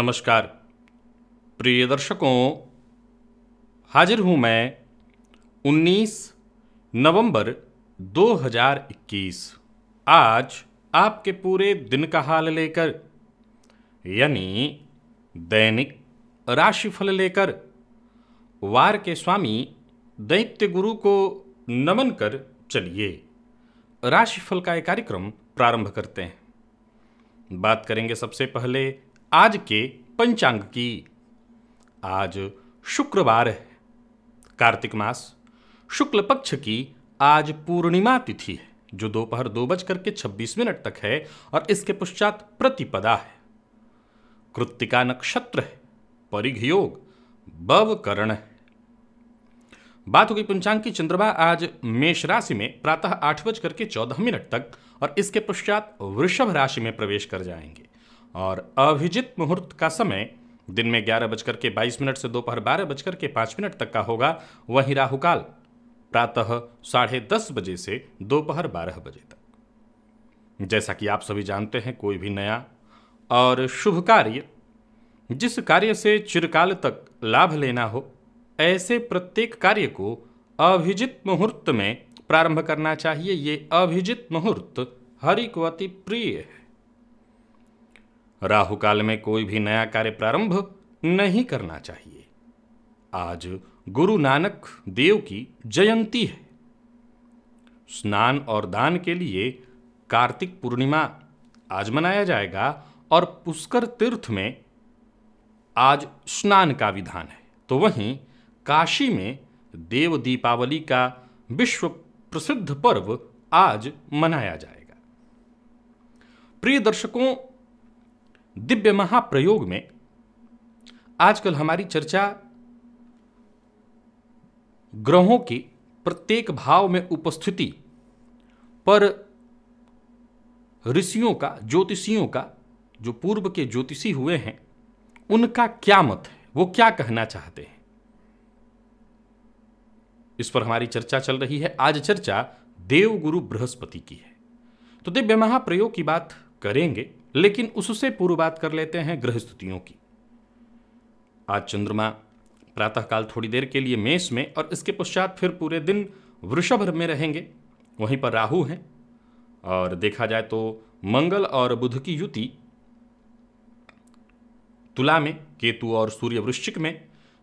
नमस्कार प्रिय दर्शकों हाजिर हूं मैं 19 नवंबर 2021 आज आपके पूरे दिन का हाल लेकर यानी दैनिक राशिफल लेकर वार के स्वामी दैत्य गुरु को नमन कर चलिए राशिफल का एक कार्यक्रम प्रारंभ करते हैं बात करेंगे सबसे पहले आज के पंचांग की आज शुक्रवार है कार्तिक मास शुक्ल पक्ष की आज पूर्णिमा तिथि है जो दोपहर दो, बजकर बज करके छब्बीस मिनट तक है और इसके पश्चात प्रतिपदा है कृत्तिका नक्षत्र है परिघ योग बव करण है बात हो गई पंचांग की चंद्रमा आज मेष राशि में प्रातः आठ बज करके चौदह मिनट तक और इसके पश्चात वृषभ राशि में प्रवेश कर जाएंगे और अभिजित मुहूर्त का समय दिन में ग्यारह बजकर के बाईस मिनट से दोपहर बारह बजकर के पाँच मिनट तक का होगा वहीं राहुकाल प्रातः साढ़े दस बजे से दोपहर बारह बजे तक जैसा कि आप सभी जानते हैं कोई भी नया और शुभ कार्य जिस कार्य से चिरकाल तक लाभ लेना हो ऐसे प्रत्येक कार्य को अभिजित मुहूर्त में प्रारंभ करना चाहिए ये अभिजित मुहूर्त हरिकवती प्रिय है राहु काल में कोई भी नया कार्य प्रारंभ नहीं करना चाहिए आज गुरु नानक देव की जयंती है स्नान और दान के लिए कार्तिक पूर्णिमा आज मनाया जाएगा और पुष्कर तीर्थ में आज स्नान का विधान है तो वहीं काशी में देव दीपावली का विश्व प्रसिद्ध पर्व आज मनाया जाएगा प्रिय दर्शकों दिव्य महाप्रयोग में आजकल हमारी चर्चा ग्रहों की प्रत्येक भाव में उपस्थिति पर ऋषियों का ज्योतिषियों का जो पूर्व के ज्योतिषी हुए हैं उनका क्या मत है वो क्या कहना चाहते हैं इस पर हमारी चर्चा चल रही है आज चर्चा देवगुरु बृहस्पति की है तो दिव्य महाप्रयोग की बात करेंगे लेकिन उससे पूर्व बात कर लेते हैं ग्रह स्थितियों की आज चंद्रमा प्रातःकाल थोड़ी देर के लिए मेष में और इसके पश्चात फिर पूरे दिन वृषभ में रहेंगे वहीं पर राहु हैं और देखा जाए तो मंगल और बुध की युति तुला में केतु और सूर्य वृश्चिक में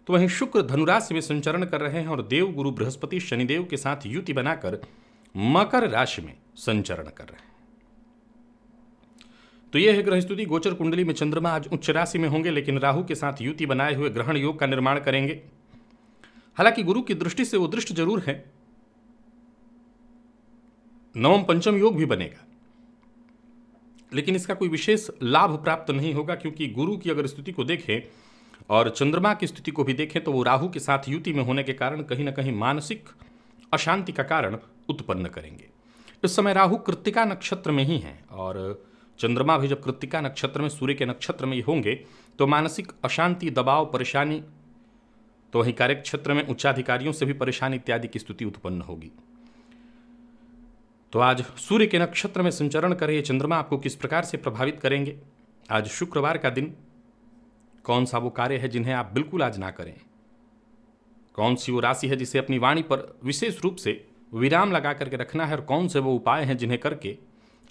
तो वहीं शुक्र धनुराशि में संचरण कर रहे हैं और देव गुरु बृहस्पति शनिदेव के साथ युति बनाकर मकर राशि में संचरण कर रहे हैं तो यह है ग्रह स्तुति गोचर कुंडली में चंद्रमा आज उच्च राशि में होंगे लेकिन राहु के साथ युति बनाए हुए ग्रहण योग का निर्माण करेंगे हालांकि गुरु की दृष्टि से वो दृष्ट जरूर है नवम पंचम योग भी बनेगा लेकिन इसका कोई विशेष लाभ प्राप्त नहीं होगा क्योंकि गुरु की अगर स्थिति को देखें और चंद्रमा की स्थिति को भी देखें तो वो राहु के साथ युति में होने के कारण कहीं ना कहीं मानसिक अशांति का कारण उत्पन्न करेंगे इस समय राहु कृतिका नक्षत्र में ही हैं और चंद्रमा भी जब कृतिका नक्षत्र में सूर्य के नक्षत्र में ही होंगे तो मानसिक अशांति दबाव परेशानी तो वहीं कार्य क्षेत्र में उच्चाधिकारियों से भी परेशानी इत्यादि की स्थिति उत्पन्न होगी तो आज सूर्य के नक्षत्र में संचरण करें चंद्रमा आपको किस प्रकार से प्रभावित करेंगे आज शुक्रवार का दिन कौन सा वो कार्य है जिन्हें आप बिल्कुल आज ना करें कौन सी वो राशि है जिसे अपनी वाणी पर विशेष रूप से विराम लगा करके रखना है और कौन से वो उपाय हैं जिन्हें करके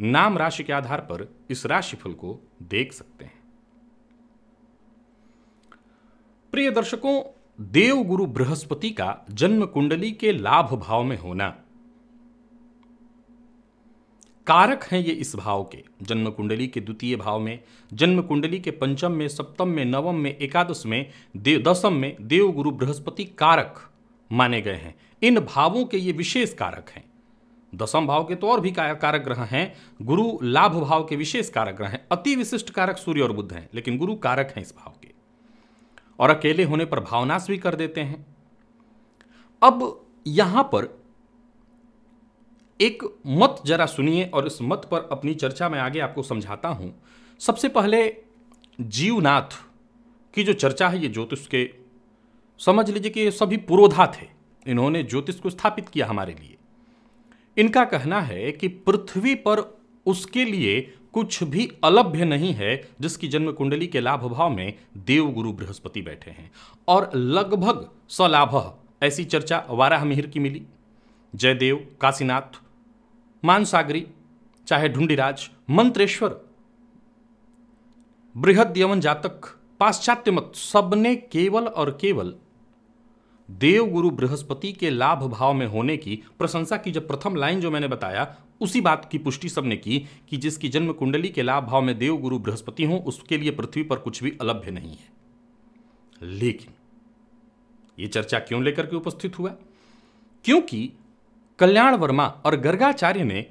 नाम राशि के आधार पर इस राशिफल को देख सकते हैं प्रिय दर्शकों देव गुरु बृहस्पति का जन्म कुंडली के लाभ भाव में होना कारक हैं ये इस भाव के जन्म कुंडली के द्वितीय भाव में जन्म कुंडली के पंचम में सप्तम में नवम में एकादश में देव दसम में देव गुरु बृहस्पति कारक माने गए हैं इन भावों के ये विशेष कारक हैं दसम भाव के तो और भी कारक ग्रह हैं गुरु लाभ भाव के विशेष कारक ग्रह हैं अति विशिष्ट कारक सूर्य और बुद्ध हैं लेकिन गुरु कारक हैं इस भाव के और अकेले होने पर भावनाश भी कर देते हैं अब यहां पर एक मत जरा सुनिए और इस मत पर अपनी चर्चा में आगे आपको समझाता हूं सबसे पहले जीवनाथ की जो चर्चा है ये ज्योतिष के समझ लीजिए कि ये सभी पुरोधा थे इन्होंने ज्योतिष को स्थापित किया हमारे लिए इनका कहना है कि पृथ्वी पर उसके लिए कुछ भी अलभ्य नहीं है जिसकी जन्म कुंडली के लाभ भाव में देव गुरु बृहस्पति बैठे हैं और लगभग सलाभ ऐसी चर्चा वारा मिहिर की मिली जयदेव काशीनाथ मानसागरी चाहे ढूंढीराज मंत्रेश्वर बृहद यमन जातक पाश्चात्य मत सबने केवल और केवल देवगुरु बृहस्पति के लाभ भाव में होने की प्रशंसा की जब प्रथम लाइन जो मैंने बताया उसी बात की पुष्टि सबने की कि जिसकी जन्म कुंडली के लाभ भाव में देवगुरु बृहस्पति हो उसके लिए पृथ्वी पर कुछ भी अलभ्य नहीं है लेकिन यह चर्चा क्यों लेकर के उपस्थित हुआ क्योंकि कल्याण वर्मा और गर्गाचार्य ने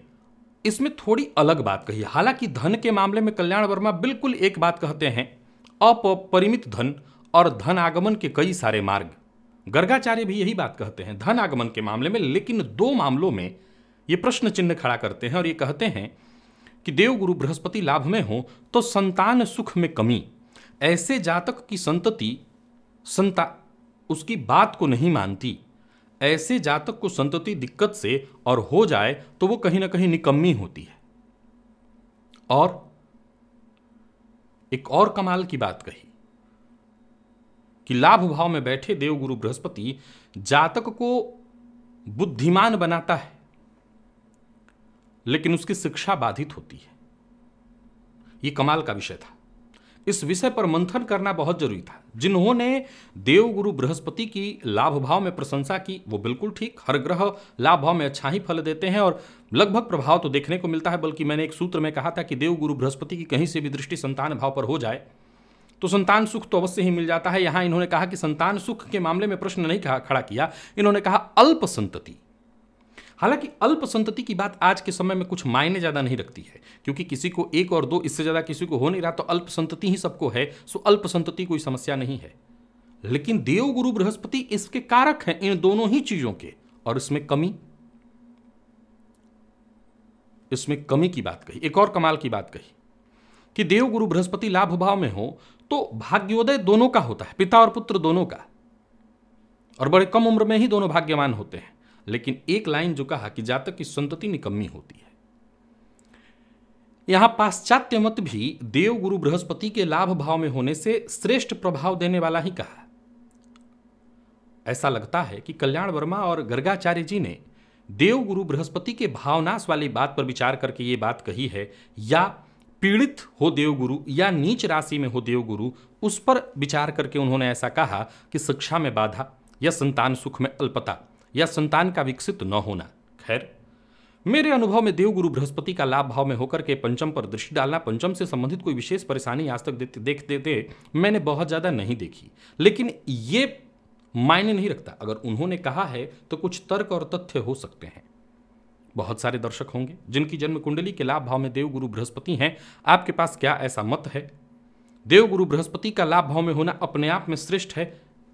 इसमें थोड़ी अलग बात कही हालांकि धन के मामले में कल्याण वर्मा बिल्कुल एक बात कहते हैं अपरिमित धन और धन आगमन के कई सारे मार्ग गर्गाचार्य भी यही बात कहते हैं धन आगमन के मामले में लेकिन दो मामलों में ये प्रश्न चिन्ह खड़ा करते हैं और ये कहते हैं कि देवगुरु बृहस्पति लाभ में हो तो संतान सुख में कमी ऐसे जातक की संतति संता उसकी बात को नहीं मानती ऐसे जातक को संतति दिक्कत से और हो जाए तो वो कहीं ना कहीं निकम्मी होती है और एक और कमाल की बात कही कि लाभ भाव में बैठे देवगुरु बृहस्पति जातक को बुद्धिमान बनाता है लेकिन उसकी शिक्षा बाधित होती है यह कमाल का विषय था इस विषय पर मंथन करना बहुत जरूरी था जिन्होंने देवगुरु बृहस्पति की लाभ भाव में प्रशंसा की वो बिल्कुल ठीक हर ग्रह लाभ भाव में अच्छा ही फल देते हैं और लगभग प्रभाव तो देखने को मिलता है बल्कि मैंने एक सूत्र में कहा था कि देवगुरु बृहस्पति की कहीं से भी दृष्टि संतान भाव पर हो जाए तो संतान सुख तो अवश्य ही मिल जाता है यहां इन्होंने कहा कि संतान सुख के मामले में प्रश्न नहीं खड़ा किया इन्होंने कहा अल्प संतति हालांकि अल्प संतति की बात आज के समय में कुछ मायने ज़्यादा नहीं रखती है क्योंकि किसी को एक और दो इससे ज़्यादा किसी को हो नहीं रहा तो अल्प संतति ही सबको है सो अल्प संतति कोई समस्या नहीं है लेकिन देव गुरु बृहस्पति इसके कारक हैं इन दोनों ही चीज़ों के और इसमें कमी इसमें कमी की बात कही एक और कमाल की बात कही कि देव गुरु बृहस्पति लाभ भाव में हो तो भाग्योदय दोनों का होता है पिता और पुत्र दोनों का और बड़े कम उम्र में ही दोनों भाग्यवान होते हैं लेकिन एक लाइन जो कहा कि जातक की संतति निकम्मी होती है यहां पाश्चात्य मत भी देव गुरु बृहस्पति के लाभ भाव में होने से श्रेष्ठ प्रभाव देने वाला ही कहा ऐसा लगता है कि कल्याण वर्मा और गर्गाचार्य जी ने देव गुरु बृहस्पति के भावनाश वाली बात पर विचार करके ये बात कही है या पीड़ित हो देवगुरु या नीच राशि में हो देवगुरु उस पर विचार करके उन्होंने ऐसा कहा कि शिक्षा में बाधा या संतान सुख में अल्पता या संतान का विकसित न होना खैर मेरे अनुभव में देवगुरु बृहस्पति का लाभ भाव में होकर के पंचम पर दृष्टि डालना पंचम से संबंधित कोई विशेष परेशानी आज तक देते दे, दे, मैंने बहुत ज़्यादा नहीं देखी लेकिन ये मायने नहीं रखता अगर उन्होंने कहा है तो कुछ तर्क और तथ्य हो सकते हैं बहुत सारे दर्शक होंगे जिनकी जन्म कुंडली के लाभ भाव में देवगुरु बृहस्पति हैं आपके पास क्या ऐसा मत है देवगुरु बृहस्पति का लाभ भाव में होना अपने आप में श्रेष्ठ है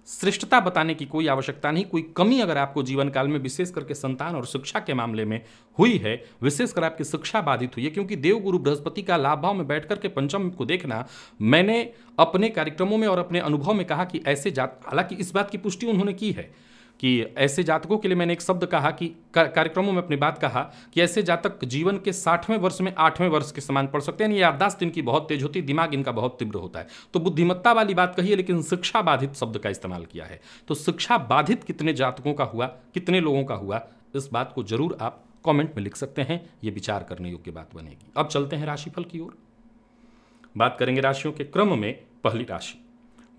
श्रेष्ठता बताने की कोई आवश्यकता नहीं कोई कमी अगर आपको जीवन काल में विशेष करके संतान और शिक्षा के मामले में हुई है विशेषकर आपकी शिक्षा बाधित हुई है क्योंकि देवगुरु बृहस्पति का लाभ भाव में बैठ करके पंचम को देखना मैंने अपने कार्यक्रमों में और अपने अनुभव में कहा कि ऐसे जात हालांकि इस बात की पुष्टि उन्होंने की है कि ऐसे जातकों के लिए मैंने एक शब्द कहा कि कार्यक्रमों में अपनी बात कहा कि ऐसे जातक जीवन के साठवें वर्ष में आठवें वर्ष के समान पढ़ सकते हैं यानी याददाश्त इनकी बहुत तेज होती है दिमाग इनका बहुत तीव्र होता है तो बुद्धिमत्ता वाली बात कही है लेकिन शिक्षा बाधित शब्द का इस्तेमाल किया है तो शिक्षा बाधित कितने जातकों का हुआ कितने लोगों का हुआ इस बात को जरूर आप कमेंट में लिख सकते हैं ये विचार करने योग्य बात बनेगी अब चलते हैं राशिफल की ओर बात करेंगे राशियों के क्रम में पहली राशि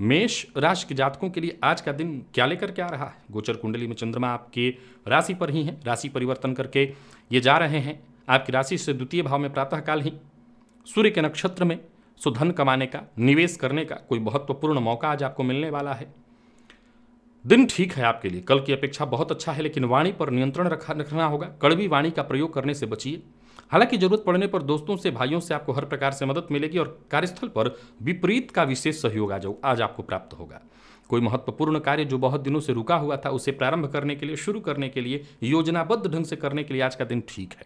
मेष राशि के जातकों के लिए आज का दिन क्या लेकर के आ रहा है गोचर कुंडली में चंद्रमा आपके राशि पर ही है राशि परिवर्तन करके ये जा रहे हैं आपकी राशि से द्वितीय भाव में प्रातःकाल ही सूर्य के नक्षत्र में सुधन कमाने का निवेश करने का कोई महत्वपूर्ण मौका आज आपको मिलने वाला है दिन ठीक है आपके लिए कल की अपेक्षा बहुत अच्छा है लेकिन वाणी पर नियंत्रण रखा रखना होगा कड़वी वाणी का प्रयोग करने से बचिए हालांकि जरूरत पड़ने पर दोस्तों से भाइयों से आपको हर प्रकार से मदद मिलेगी और कार्यस्थल पर विपरीत का विशेष सहयोग आज आज आपको प्राप्त होगा कोई महत्वपूर्ण कार्य जो बहुत दिनों से रुका हुआ था उसे प्रारंभ करने के लिए शुरू करने के लिए योजनाबद्ध ढंग से करने के लिए आज का दिन ठीक है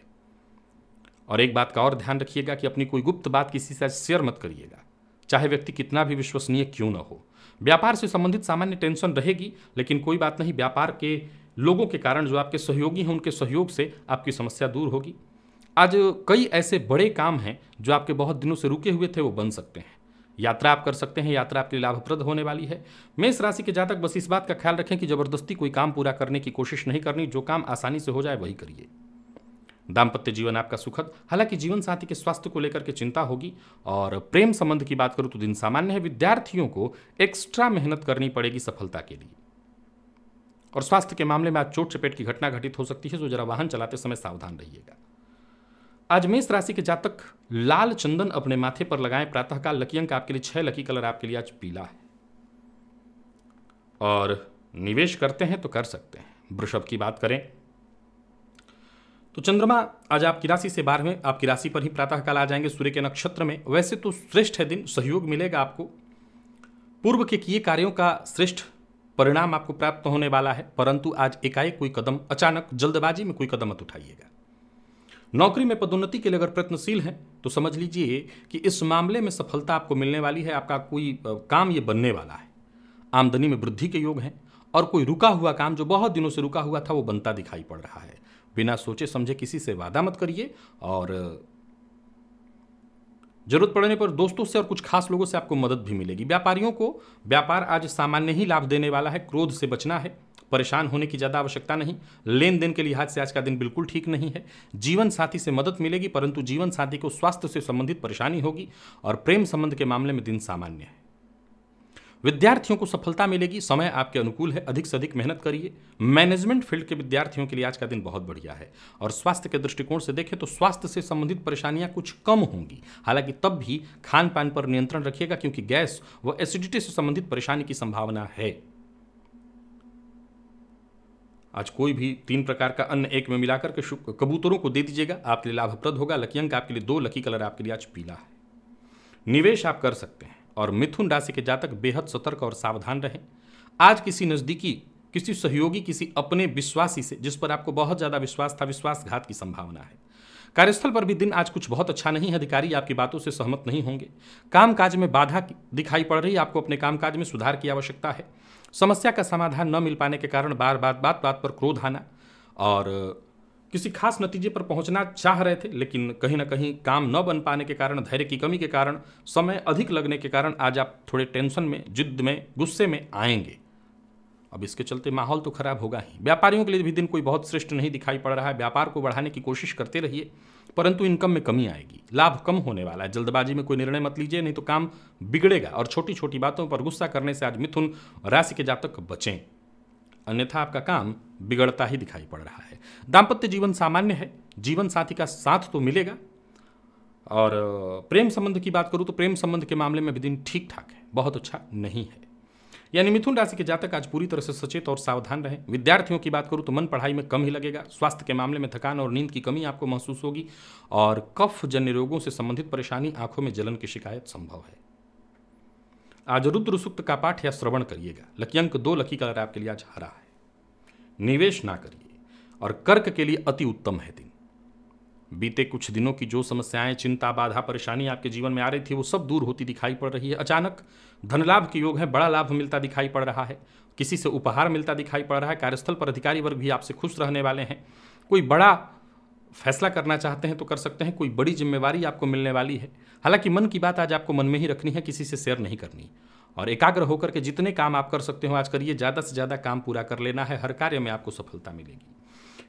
और एक बात का और ध्यान रखिएगा कि अपनी कोई गुप्त बात किसी से शेयर मत करिएगा चाहे व्यक्ति कितना भी विश्वसनीय क्यों न हो व्यापार से संबंधित सामान्य टेंशन रहेगी लेकिन कोई बात नहीं व्यापार के लोगों के कारण जो आपके सहयोगी हैं उनके सहयोग से आपकी समस्या दूर होगी आज कई ऐसे बड़े काम हैं जो आपके बहुत दिनों से रुके हुए थे वो बन सकते हैं यात्रा आप कर सकते हैं यात्रा आपके लिए लाभप्रद होने वाली है मेष राशि के जातक बस इस बात का ख्याल रखें कि जबरदस्ती कोई काम पूरा करने की कोशिश नहीं करनी जो काम आसानी से हो जाए वही करिए दाम्पत्य जीवन आपका सुखद हालांकि जीवन साथी के स्वास्थ्य को लेकर के चिंता होगी और प्रेम संबंध की बात करूँ तो दिन सामान्य है विद्यार्थियों को एक्स्ट्रा मेहनत करनी पड़ेगी सफलता के लिए और स्वास्थ्य के मामले में आज चोट चपेट की घटना घटित हो सकती है जो तो जरा वाहन चलाते समय सावधान रहिएगा आज मेष राशि के जातक लाल चंदन अपने माथे पर लगाएं प्रातःकाल लकी अंक आपके लिए छह लकी कलर आपके लिए आज पीला है और निवेश करते हैं तो कर सकते हैं वृषभ की बात करें तो चंद्रमा आज आपकी राशि से बारहवें आपकी राशि पर ही प्रातःकाल आ जाएंगे सूर्य के नक्षत्र में वैसे तो श्रेष्ठ है दिन सहयोग मिलेगा आपको पूर्व के किए कार्यों का श्रेष्ठ परिणाम आपको प्राप्त होने वाला है परंतु आज एकाएक कोई कदम अचानक जल्दबाजी में कोई कदम मत उठाइएगा नौकरी में पदोन्नति के लिए अगर प्रयत्नशील हैं तो समझ लीजिए कि इस मामले में सफलता आपको मिलने वाली है आपका कोई काम ये बनने वाला है आमदनी में वृद्धि के योग हैं और कोई रुका हुआ काम जो बहुत दिनों से रुका हुआ था वो बनता दिखाई पड़ रहा है बिना सोचे समझे किसी से वादा मत करिए और जरूरत पड़ने पर दोस्तों से और कुछ खास लोगों से आपको मदद भी मिलेगी व्यापारियों को व्यापार आज सामान्य ही लाभ देने वाला है क्रोध से बचना है परेशान होने की ज़्यादा आवश्यकता नहीं लेन देन के लिहाज से आज का दिन बिल्कुल ठीक नहीं है जीवन साथी से मदद मिलेगी परंतु जीवन साथी को स्वास्थ्य से संबंधित परेशानी होगी और प्रेम संबंध के मामले में दिन सामान्य है विद्यार्थियों को सफलता मिलेगी समय आपके अनुकूल है अधिक से अधिक मेहनत करिए मैनेजमेंट फील्ड के विद्यार्थियों के लिए आज का दिन बहुत बढ़िया है और स्वास्थ्य के दृष्टिकोण से देखें तो स्वास्थ्य से संबंधित परेशानियां कुछ कम होंगी हालांकि तब भी खान पान पर नियंत्रण रखिएगा क्योंकि गैस व एसिडिटी से संबंधित परेशानी की संभावना है आज कोई भी तीन प्रकार का अन्न एक में मिलाकर के कबूतरों को दे दीजिएगा आपके लिए लाभप्रद होगा लकी अंक आपके लिए दो लकी कलर आपके लिए आज पीला है निवेश आप कर सकते हैं और मिथुन राशि के जातक बेहद सतर्क और सावधान रहें आज किसी नज़दीकी किसी सहयोगी किसी अपने विश्वासी से जिस पर आपको बहुत ज़्यादा विश्वास था विश्वासघात की संभावना है कार्यस्थल पर भी दिन आज कुछ बहुत अच्छा नहीं है अधिकारी आपकी बातों से सहमत नहीं होंगे कामकाज में बाधा दिखाई पड़ रही है आपको अपने कामकाज में सुधार की आवश्यकता है समस्या का समाधान न मिल पाने के कारण बार बार बात बात पर क्रोध आना और किसी खास नतीजे पर पहुंचना चाह रहे थे लेकिन कहीं ना कहीं काम न बन पाने के कारण धैर्य की कमी के कारण समय अधिक लगने के कारण आज आप थोड़े टेंशन में जिद्द में गुस्से में आएंगे अब इसके चलते माहौल तो खराब होगा ही व्यापारियों के लिए भी दिन कोई बहुत श्रेष्ठ नहीं दिखाई पड़ रहा है व्यापार को बढ़ाने की कोशिश करते रहिए परंतु इनकम में कमी आएगी लाभ कम होने वाला है जल्दबाजी में कोई निर्णय मत लीजिए नहीं तो काम बिगड़ेगा और छोटी छोटी बातों पर गुस्सा करने से आज मिथुन राशि के जातक बचें अन्यथा आपका काम बिगड़ता ही दिखाई पड़ रहा है दाम्पत्य जीवन सामान्य है जीवन साथी का साथ तो मिलेगा और प्रेम संबंध की बात करूँ तो प्रेम संबंध के मामले में भी दिन ठीक ठाक है बहुत अच्छा नहीं है यानी मिथुन राशि के जातक आज पूरी तरह से सचेत और सावधान रहें विद्यार्थियों की बात करूं तो मन पढ़ाई में कम ही लगेगा स्वास्थ्य के मामले में थकान और नींद की कमी आपको महसूस होगी और कफ जन्य रोगों से संबंधित परेशानी आंखों में जलन की शिकायत संभव है आज रुद्र सुक्त का पाठ या श्रवण करिएगा लकी अंक दो लकी कलर आपके लिए आज हरा है निवेश ना करिए और कर्क के लिए अति उत्तम है दिन बीते कुछ दिनों की जो समस्याएं चिंता बाधा परेशानी आपके जीवन में आ रही थी वो सब दूर होती दिखाई पड़ रही है अचानक धन लाभ के योग है बड़ा लाभ मिलता दिखाई पड़ रहा है किसी से उपहार मिलता दिखाई पड़ रहा है कार्यस्थल पर अधिकारी वर्ग भी आपसे खुश रहने वाले हैं कोई बड़ा फैसला करना चाहते हैं तो कर सकते हैं कोई बड़ी जिम्मेवारी आपको मिलने वाली है हालांकि मन की बात आज आपको मन में ही रखनी है किसी से शेयर नहीं करनी और एकाग्र होकर के जितने काम आप कर सकते हो आज करिए ज़्यादा से ज़्यादा काम पूरा कर लेना है हर कार्य में आपको सफलता मिलेगी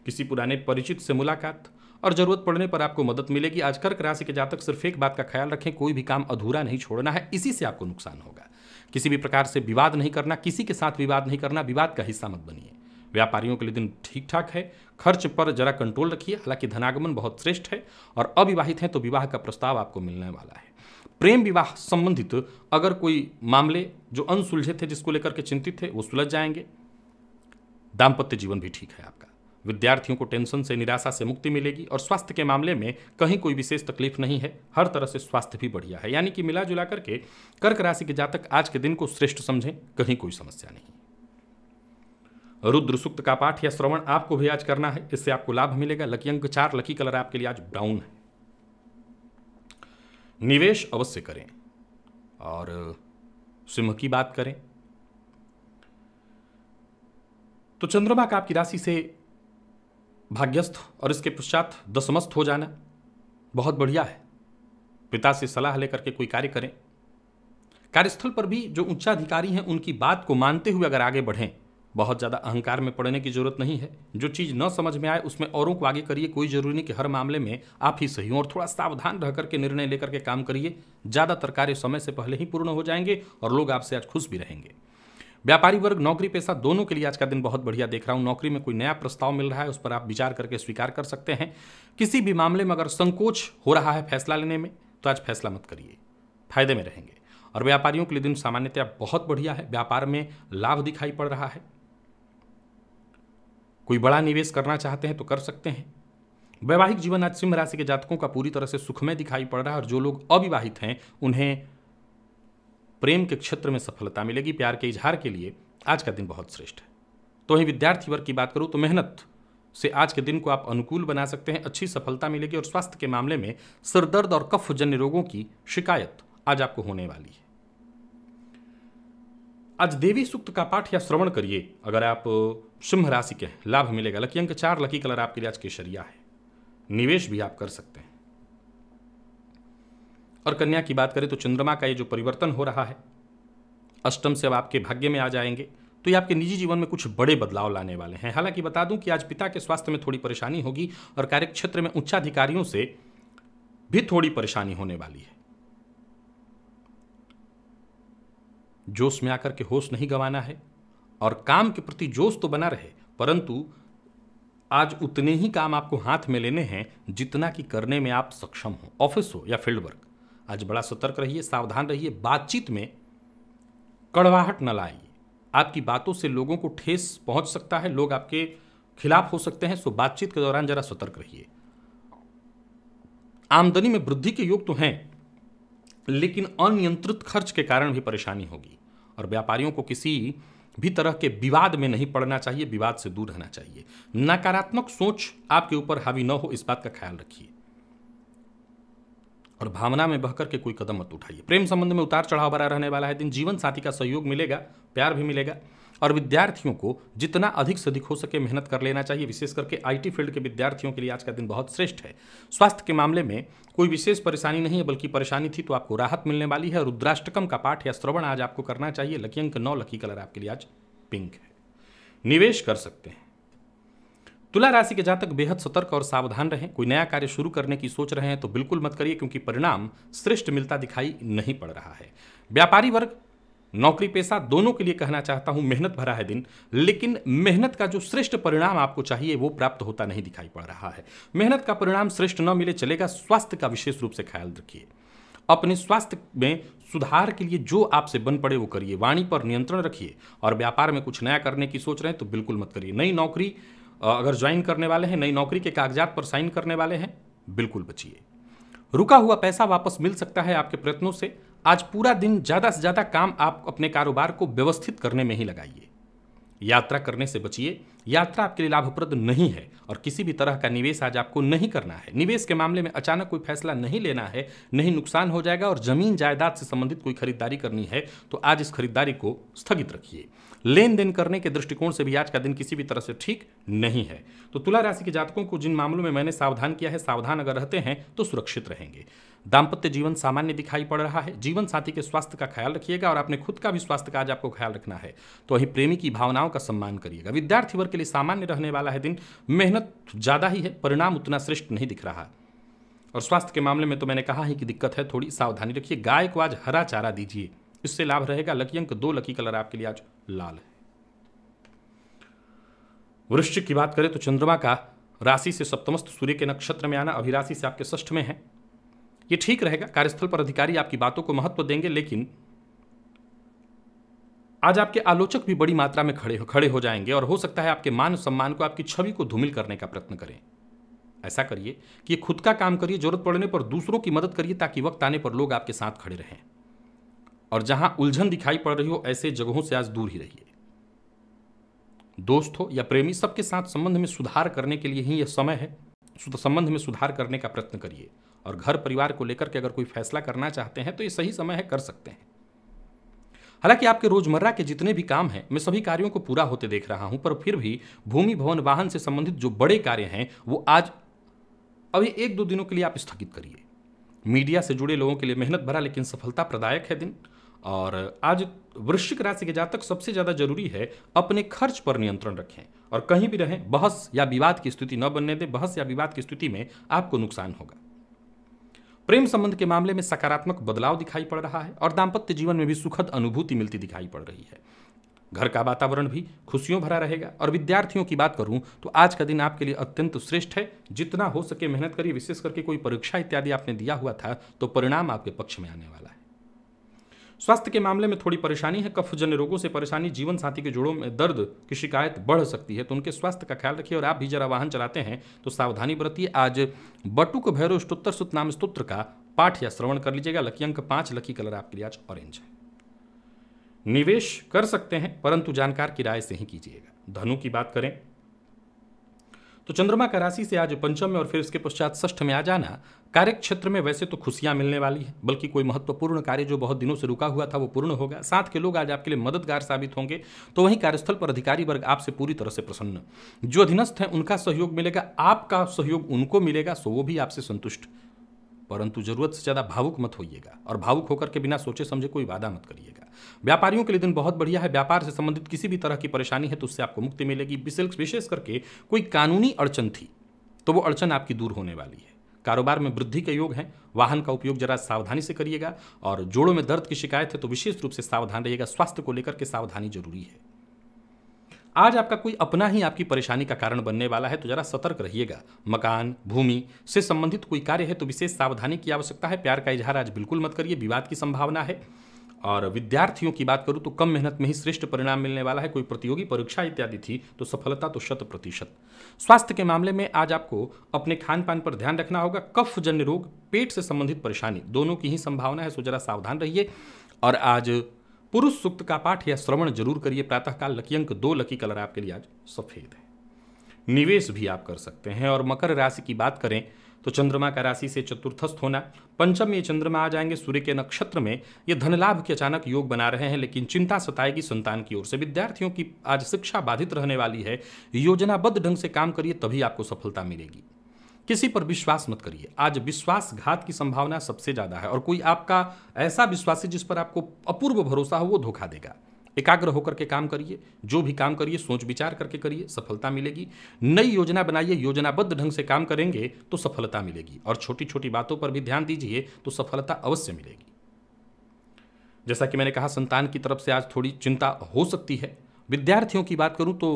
किसी पुराने परिचित से मुलाकात और ज़रूरत पड़ने पर आपको मदद मिलेगी आज कर्क राशि के जातक सिर्फ एक बात का ख्याल रखें कोई भी काम अधूरा नहीं छोड़ना है इसी से आपको नुकसान होगा किसी भी प्रकार से विवाद नहीं करना किसी के साथ विवाद नहीं करना विवाद का हिस्सा मत बनिए व्यापारियों के लिए दिन ठीक ठाक है खर्च पर जरा कंट्रोल रखिए हालांकि धनागमन बहुत श्रेष्ठ है और अविवाहित हैं तो विवाह का प्रस्ताव आपको मिलने वाला है प्रेम विवाह संबंधित अगर कोई मामले जो अनसुलझे थे जिसको लेकर के चिंतित थे वो सुलझ जाएंगे दाम्पत्य जीवन भी ठीक है आपका विद्यार्थियों को टेंशन से निराशा से मुक्ति मिलेगी और स्वास्थ्य के मामले में कहीं कोई विशेष तकलीफ नहीं है हर तरह से स्वास्थ्य भी बढ़िया है यानी कि मिला जुला करके कर्क राशि के जातक आज के दिन को श्रेष्ठ समझें कहीं कोई समस्या नहीं रुद्र सुक्त का पाठ या श्रवण आपको भी आज करना है इससे आपको लाभ मिलेगा लकी अंक चार लकी कलर आपके लिए आज ब्राउन है निवेश अवश्य करें और सिंह की बात करें तो चंद्रमा का आपकी राशि से भाग्यस्थ और इसके पश्चात दसमस्थ हो जाना बहुत बढ़िया है पिता से सलाह लेकर के कोई कार्य करें कार्यस्थल पर भी जो अधिकारी हैं उनकी बात को मानते हुए अगर आगे बढ़ें बहुत ज़्यादा अहंकार में पड़ने की ज़रूरत नहीं है जो चीज़ न समझ में आए उसमें औरों को आगे करिए कोई ज़रूरी नहीं कि हर मामले में आप ही सही हों और थोड़ा सावधान रह करके निर्णय लेकर के काम करिए ज़्यादातर कार्य समय से पहले ही पूर्ण हो जाएंगे और लोग आपसे आज खुश भी रहेंगे व्यापारी वर्ग नौकरी पेशा दोनों के लिए आज का दिन बहुत बढ़िया देख रहा हूँ नौकरी में कोई नया प्रस्ताव मिल रहा है उस पर आप विचार करके स्वीकार कर सकते हैं किसी भी मामले में अगर संकोच हो रहा है फैसला लेने में तो आज फैसला मत करिए फायदे में रहेंगे और व्यापारियों के लिए दिन सामान्यतया बहुत बढ़िया है व्यापार में लाभ दिखाई पड़ रहा है कोई बड़ा निवेश करना चाहते हैं तो कर सकते हैं वैवाहिक जीवन आज सिंह राशि के जातकों का पूरी तरह से सुखमय दिखाई पड़ रहा है और जो लोग अविवाहित हैं उन्हें प्रेम के क्षेत्र में सफलता मिलेगी प्यार के इजहार के लिए आज का दिन बहुत श्रेष्ठ है तो वहीं विद्यार्थी वर्ग की बात करूँ तो मेहनत से आज के दिन को आप अनुकूल बना सकते हैं अच्छी सफलता मिलेगी और स्वास्थ्य के मामले में सिरदर्द और कफ जन्य रोगों की शिकायत आज आपको होने वाली है आज देवी सूक्त का पाठ या श्रवण करिए अगर आप सिंह राशि के लाभ मिलेगा लकी अंक चार लकी कलर आपके लिए आज केसरिया है निवेश भी आप कर सकते हैं और कन्या की बात करें तो चंद्रमा का ये जो परिवर्तन हो रहा है अष्टम से अब आपके भाग्य में आ जाएंगे तो ये आपके निजी जीवन में कुछ बड़े बदलाव लाने वाले हैं हालांकि बता दूं कि आज पिता के स्वास्थ्य में थोड़ी परेशानी होगी और कार्यक्षेत्र में उच्चाधिकारियों से भी थोड़ी परेशानी होने वाली है जोश में आकर के होश नहीं गंवाना है और काम के प्रति जोश तो बना रहे परंतु आज उतने ही काम आपको हाथ में लेने हैं जितना कि करने में आप सक्षम हो ऑफिस हो या फील्ड वर्क आज बड़ा सतर्क रहिए सावधान रहिए बातचीत में कड़वाहट न लाइए आपकी बातों से लोगों को ठेस पहुंच सकता है लोग आपके खिलाफ हो सकते हैं सो बातचीत के दौरान जरा सतर्क रहिए आमदनी में वृद्धि के योग तो हैं लेकिन अनियंत्रित खर्च के कारण भी परेशानी होगी और व्यापारियों को किसी भी तरह के विवाद में नहीं पड़ना चाहिए विवाद से दूर रहना चाहिए नकारात्मक सोच आपके ऊपर हावी न हो इस बात का ख्याल रखिए और भावना में बहकर के कोई कदम मत उठाइए प्रेम संबंध में उतार चढ़ाव भरा रहने वाला है दिन जीवन साथी का सहयोग मिलेगा प्यार भी मिलेगा और विद्यार्थियों को जितना अधिक से अधिक हो सके मेहनत कर लेना चाहिए विशेष करके आईटी फील्ड के विद्यार्थियों के लिए आज का दिन बहुत श्रेष्ठ है स्वास्थ्य के मामले में कोई विशेष परेशानी नहीं है बल्कि परेशानी थी तो आपको राहत मिलने वाली है रुद्राष्टकम का पाठ या श्रवण आज आपको करना चाहिए लकी अंक नौ लकी कलर आपके लिए आज पिंक है निवेश कर सकते हैं तुला राशि के जातक बेहद सतर्क और सावधान रहें कोई नया कार्य शुरू करने की सोच रहे हैं तो बिल्कुल मत करिए क्योंकि परिणाम श्रेष्ठ मिलता दिखाई नहीं पड़ रहा है व्यापारी वर्ग नौकरी पेशा दोनों के लिए कहना चाहता हूं मेहनत भरा है दिन लेकिन मेहनत का जो श्रेष्ठ परिणाम आपको चाहिए वो प्राप्त होता नहीं दिखाई पड़ रहा है मेहनत का परिणाम श्रेष्ठ न मिले चलेगा स्वास्थ्य का विशेष रूप से ख्याल रखिए अपने स्वास्थ्य में सुधार के लिए जो आपसे बन पड़े वो करिए वाणी पर नियंत्रण रखिए और व्यापार में कुछ नया करने की सोच रहे हैं तो बिल्कुल मत करिए नई नौकरी अगर ज्वाइन करने वाले हैं नई नौकरी के कागजात पर साइन करने वाले हैं बिल्कुल बचिए रुका हुआ पैसा वापस मिल सकता है आपके प्रयत्नों से आज पूरा दिन ज़्यादा से ज़्यादा काम आप अपने कारोबार को व्यवस्थित करने में ही लगाइए यात्रा करने से बचिए यात्रा आपके लिए लाभप्रद नहीं है और किसी भी तरह का निवेश आज आपको नहीं करना है निवेश के मामले में अचानक कोई फैसला नहीं लेना है नहीं नुकसान हो जाएगा और जमीन जायदाद से संबंधित कोई खरीदारी करनी है तो आज इस खरीदारी को स्थगित रखिए लेन देन करने के दृष्टिकोण से भी आज का दिन किसी भी तरह से ठीक नहीं है तो तुला राशि के जातकों को जिन मामलों में मैंने सावधान किया है सावधान अगर रहते हैं तो सुरक्षित रहेंगे दाम्पत्य जीवन सामान्य दिखाई पड़ रहा है जीवन साथी के स्वास्थ्य का ख्याल रखिएगा और अपने खुद का भी स्वास्थ्य का आज आपको ख्याल रखना है तो वहीं प्रेमी की भावनाओं का सम्मान करिएगा विद्यार्थी वर्ग के लिए सामान्य रहने वाला है दिन मेहनत ज़्यादा ही है परिणाम उतना श्रेष्ठ नहीं दिख रहा और स्वास्थ्य के मामले में तो मैंने कहा है कि दिक्कत है थोड़ी सावधानी रखिए गाय को आज हरा चारा दीजिए इससे लाभ रहेगा लकी अंक दो लकी कलर आपके लिए आज लाल है वृश्चिक की बात करें तो चंद्रमा का राशि से सप्तमस्त सूर्य के नक्षत्र में आना अभिराशि से आपके ष्ठ में है ये ठीक रहेगा कार्यस्थल पर अधिकारी आपकी बातों को महत्व देंगे लेकिन आज आपके आलोचक भी बड़ी मात्रा में खड़े हो खड़े हो जाएंगे और हो सकता है आपके मान सम्मान को आपकी छवि को धूमिल करने का प्रयत्न करें ऐसा करिए कि खुद का काम करिए जरूरत पड़ने पर दूसरों की मदद करिए ताकि वक्त आने पर लोग आपके साथ खड़े रहें और जहां उलझन दिखाई पड़ रही हो ऐसे जगहों से आज दूर ही रहिए दोस्त हो या प्रेमी सबके साथ संबंध में सुधार करने के लिए ही यह समय है संबंध में सुधार करने का प्रयत्न करिए और घर परिवार को लेकर के अगर कोई फैसला करना चाहते हैं तो ये सही समय है कर सकते हैं हालांकि आपके रोजमर्रा के जितने भी काम हैं मैं सभी कार्यों को पूरा होते देख रहा हूं पर फिर भी भूमि भवन वाहन से संबंधित जो बड़े कार्य हैं वो आज अभी एक दो दिनों के लिए आप स्थगित करिए मीडिया से जुड़े लोगों के लिए मेहनत भरा लेकिन सफलता प्रदायक है दिन और आज वृश्चिक राशि के जातक सबसे ज़्यादा जरूरी है अपने खर्च पर नियंत्रण रखें और कहीं भी रहें बहस या विवाद की स्थिति न बनने दें बहस या विवाद की स्थिति में आपको नुकसान होगा प्रेम संबंध के मामले में सकारात्मक बदलाव दिखाई पड़ रहा है और दाम्पत्य जीवन में भी सुखद अनुभूति मिलती दिखाई पड़ रही है घर का वातावरण भी खुशियों भरा रहेगा और विद्यार्थियों की बात करूं तो आज का दिन आपके लिए अत्यंत श्रेष्ठ है जितना हो सके मेहनत करिए विशेष करके कोई परीक्षा इत्यादि आपने दिया हुआ था तो परिणाम आपके पक्ष में आने वाला है स्वास्थ्य के मामले में थोड़ी परेशानी है कफजन्य रोगों से परेशानी जीवन साथी के जोड़ों में दर्द की शिकायत बढ़ सकती है तो उनके स्वास्थ्य का ख्याल रखिए और आप भी जरा वाहन चलाते हैं तो सावधानी बरतिए आज बटुक भैरव स्तोत्र सुत नाम स्त्रोत्र का पाठ या श्रवण कर लीजिएगा लकी अंक पांच लकी कलर आपके लिए आज ऑरेंज है निवेश कर सकते हैं परंतु जानकार की राय से ही कीजिएगा धनु की बात करें तो चंद्रमा का राशि से आज पंचम में और फिर इसके पश्चात ष्ठ में आ जाना कार्य क्षेत्र में वैसे तो खुशियाँ मिलने वाली है बल्कि कोई महत्वपूर्ण कार्य जो बहुत दिनों से रुका हुआ था वो पूर्ण होगा साथ के लोग आज आपके लिए मददगार साबित होंगे तो वहीं कार्यस्थल पर अधिकारी वर्ग आपसे पूरी तरह से प्रसन्न जो अधीनस्थ हैं उनका सहयोग मिलेगा आपका सहयोग उनको मिलेगा सो वो भी आपसे संतुष्ट परंतु जरूरत से ज़्यादा भावुक मत होइएगा और भावुक होकर के बिना सोचे समझे कोई वादा मत करिएगा व्यापारियों के लिए दिन बहुत बढ़िया है व्यापार से संबंधित किसी भी तरह की परेशानी है तो उससे आपको मुक्ति मिलेगी विशेष करके कोई कानूनी अड़चन थी तो वो अड़चन आपकी दूर होने वाली है कारोबार में वृद्धि के योग हैं वाहन का उपयोग जरा सावधानी से करिएगा और जोड़ों में दर्द की शिकायत है तो विशेष रूप से सावधान रहिएगा स्वास्थ्य को लेकर के सावधानी जरूरी है आज आपका कोई अपना ही आपकी परेशानी का कारण बनने वाला है तो जरा सतर्क रहिएगा मकान भूमि से संबंधित कोई कार्य है तो विशेष सावधानी की आवश्यकता है प्यार का इजहार आज बिल्कुल मत करिए विवाद की संभावना है और विद्यार्थियों की बात करूँ तो कम मेहनत में ही श्रेष्ठ परिणाम मिलने वाला है कोई प्रतियोगी परीक्षा इत्यादि थी तो सफलता तो शत प्रतिशत स्वास्थ्य के मामले में आज आपको अपने खान पान पर ध्यान रखना होगा कफ जन्य रोग पेट से संबंधित परेशानी दोनों की ही संभावना है सो जरा सावधान रहिए और आज पुरुष सूक्त का पाठ या श्रवण जरूर करिए प्रातःकाल लकी अंक दो लकी कलर आपके लिए आज सफ़ेद है निवेश भी आप कर सकते हैं और मकर राशि की बात करें तो चंद्रमा का राशि से चतुर्थस्थ होना पंचम ये चंद्रमा आ जाएंगे सूर्य के नक्षत्र में ये धनलाभ के अचानक योग बना रहे हैं लेकिन चिंता सताएगी संतान की ओर से विद्यार्थियों की आज शिक्षा बाधित रहने वाली है योजनाबद्ध ढंग से काम करिए तभी आपको सफलता मिलेगी किसी पर विश्वास मत करिए आज विश्वासघात की संभावना सबसे ज़्यादा है और कोई आपका ऐसा विश्वास है जिस पर आपको अपूर्व भरोसा हो वो धोखा देगा एकाग्र होकर के काम करिए जो भी काम करिए सोच विचार करके करिए सफलता मिलेगी नई योजना बनाइए योजनाबद्ध ढंग से काम करेंगे तो सफलता मिलेगी और छोटी छोटी बातों पर भी ध्यान दीजिए तो सफलता अवश्य मिलेगी जैसा कि मैंने कहा संतान की तरफ से आज थोड़ी चिंता हो सकती है विद्यार्थियों की बात करूं तो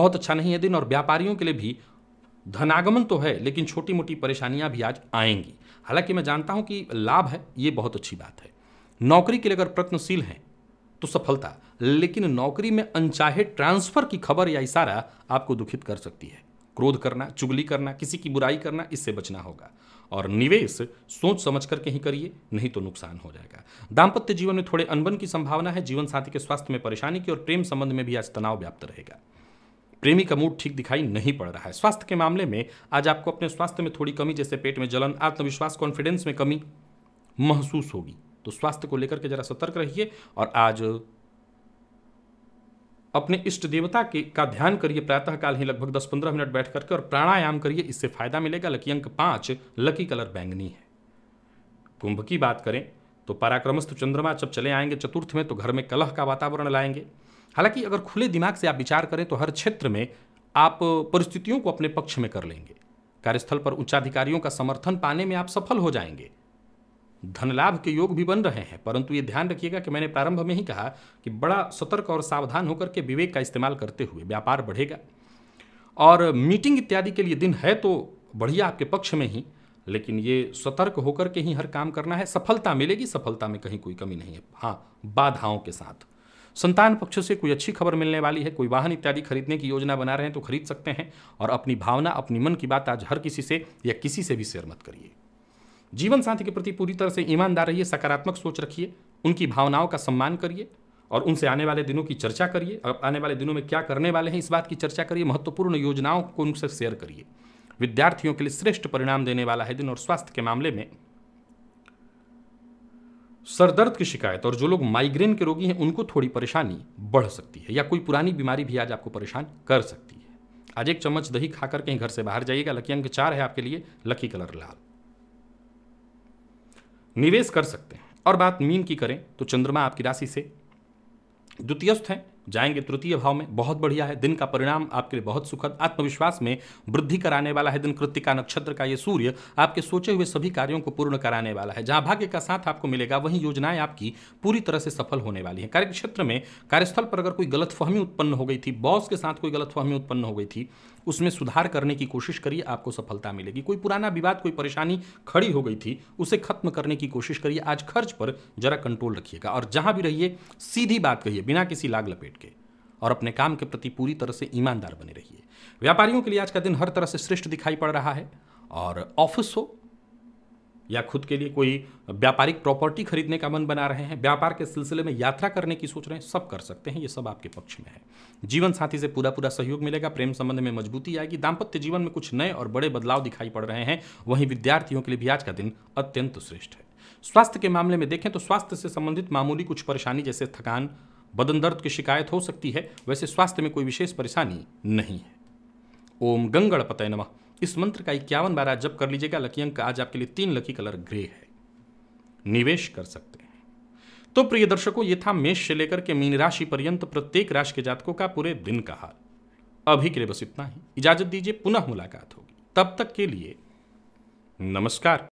बहुत अच्छा नहीं है दिन और व्यापारियों के लिए भी धनागमन तो है लेकिन छोटी मोटी परेशानियां भी आज आएंगी हालांकि मैं जानता हूं कि लाभ है ये बहुत अच्छी बात है नौकरी के लिए अगर प्रयत्नशील हैं तो सफलता लेकिन नौकरी में अनचाहे ट्रांसफर की खबर या इशारा आपको दुखित कर सकती है क्रोध करना चुगली करना किसी की बुराई करना इससे बचना होगा और निवेश सोच समझ करके ही करिए नहीं तो नुकसान हो जाएगा दाम्पत्य जीवन में थोड़े अनबन की संभावना है जीवन साथी के स्वास्थ्य में परेशानी की और प्रेम संबंध में भी आज तनाव व्याप्त रहेगा प्रेमी का मूड ठीक दिखाई नहीं पड़ रहा है स्वास्थ्य के मामले में आज आपको अपने स्वास्थ्य में थोड़ी कमी जैसे पेट में जलन आत्मविश्वास कॉन्फिडेंस में कमी महसूस होगी तो स्वास्थ्य को लेकर के जरा सतर्क रहिए और आज अपने इष्ट देवता के का ध्यान करिए प्रातःकाल ही लगभग 10-15 मिनट बैठ करके और प्राणायाम करिए इससे फायदा मिलेगा लकी अंक पाँच लकी कलर बैंगनी है कुंभ की बात करें तो पराक्रमस्थ चंद्रमा जब चले आएंगे चतुर्थ में तो घर में कलह का वातावरण लाएंगे हालांकि अगर खुले दिमाग से आप विचार करें तो हर क्षेत्र में आप परिस्थितियों को अपने पक्ष में कर लेंगे कार्यस्थल पर उच्चाधिकारियों का समर्थन पाने में आप सफल हो जाएंगे धनलाभ के योग भी बन रहे हैं परंतु ये ध्यान रखिएगा कि मैंने प्रारंभ में ही कहा कि बड़ा सतर्क और सावधान होकर के विवेक का इस्तेमाल करते हुए व्यापार बढ़ेगा और मीटिंग इत्यादि के लिए दिन है तो बढ़िया आपके पक्ष में ही लेकिन ये सतर्क होकर के ही हर काम करना है सफलता मिलेगी सफलता में कहीं कोई कमी नहीं है हाँ बाधाओं के साथ संतान पक्ष से कोई अच्छी खबर मिलने वाली है कोई वाहन इत्यादि खरीदने की योजना बना रहे हैं तो खरीद सकते हैं और अपनी भावना अपनी मन की बात आज हर किसी से या किसी से भी शेयर मत करिए जीवन साथी के प्रति पूरी तरह से ईमानदार रहिए सकारात्मक सोच रखिए उनकी भावनाओं का सम्मान करिए और उनसे आने वाले दिनों की चर्चा करिए अब आने वाले दिनों में क्या करने वाले हैं इस बात की चर्चा करिए महत्वपूर्ण योजनाओं को उनसे शेयर करिए विद्यार्थियों के लिए श्रेष्ठ परिणाम देने वाला है दिन और स्वास्थ्य के मामले में सरदर्द की शिकायत और जो लोग माइग्रेन के रोगी हैं उनको थोड़ी परेशानी बढ़ सकती है या कोई पुरानी बीमारी भी आज आपको परेशान कर सकती है आज एक चम्मच दही खाकर कहीं घर से बाहर जाइएगा लकी अंक चार है आपके लिए लकी कलर लाल निवेश कर सकते हैं और बात मीन की करें तो चंद्रमा आपकी राशि से द्वितीयस्थ हैं जाएंगे तृतीय भाव में बहुत बढ़िया है दिन का परिणाम आपके लिए बहुत सुखद आत्मविश्वास में वृद्धि कराने वाला है दिन कृतिका नक्षत्र का ये सूर्य आपके सोचे हुए सभी कार्यों को पूर्ण कराने वाला है जहां भाग्य का साथ आपको मिलेगा वहीं योजनाएं आपकी पूरी तरह से सफल होने वाली है कार्यक्षेत्र में कार्यस्थल पर अगर कोई गलतफहमी उत्पन्न हो गई थी बॉस के साथ कोई गलतफहमी उत्पन्न हो गई थी उसमें सुधार करने की कोशिश करिए आपको सफलता मिलेगी कोई पुराना विवाद कोई परेशानी खड़ी हो गई थी उसे खत्म करने की कोशिश करिए आज खर्च पर जरा कंट्रोल रखिएगा और जहां भी रहिए सीधी बात कहिए बिना किसी लाग लपेट और अपने काम के प्रति पूरी तरह से ईमानदार बने रहिए व्यापारियों के लिए आज का दिन हर तरह से श्रेष्ठ दिखाई पड़ रहा है और ऑफिस हो या खुद के लिए कोई व्यापारिक प्रॉपर्टी खरीदने का मन बना रहे हैं व्यापार के सिलसिले में यात्रा करने की सोच रहे हैं सब कर सकते हैं ये सब आपके पक्ष में है जीवन साथी से पूरा पूरा सहयोग मिलेगा प्रेम संबंध में मजबूती आएगी दाम्पत्य जीवन में कुछ नए और बड़े बदलाव दिखाई पड़ रहे हैं वहीं विद्यार्थियों के लिए भी आज का दिन अत्यंत श्रेष्ठ है स्वास्थ्य के मामले में देखें तो स्वास्थ्य से संबंधित मामूली कुछ परेशानी जैसे थकान बदन दर्द की शिकायत हो सकती है वैसे स्वास्थ्य में कोई विशेष परेशानी नहीं है ओम गंगड़ पतय नमः इस मंत्र का इक्यावन बार आज जब कर लीजिएगा लकी अंक आज आपके लिए तीन लकी कलर ग्रे है निवेश कर सकते हैं तो प्रिय दर्शकों ये था मेष से लेकर के मीन राशि पर्यंत प्रत्येक राशि के जातकों का पूरे दिन का हाल अभी के लिए बस इतना ही इजाजत दीजिए पुनः मुलाकात होगी तब तक के लिए नमस्कार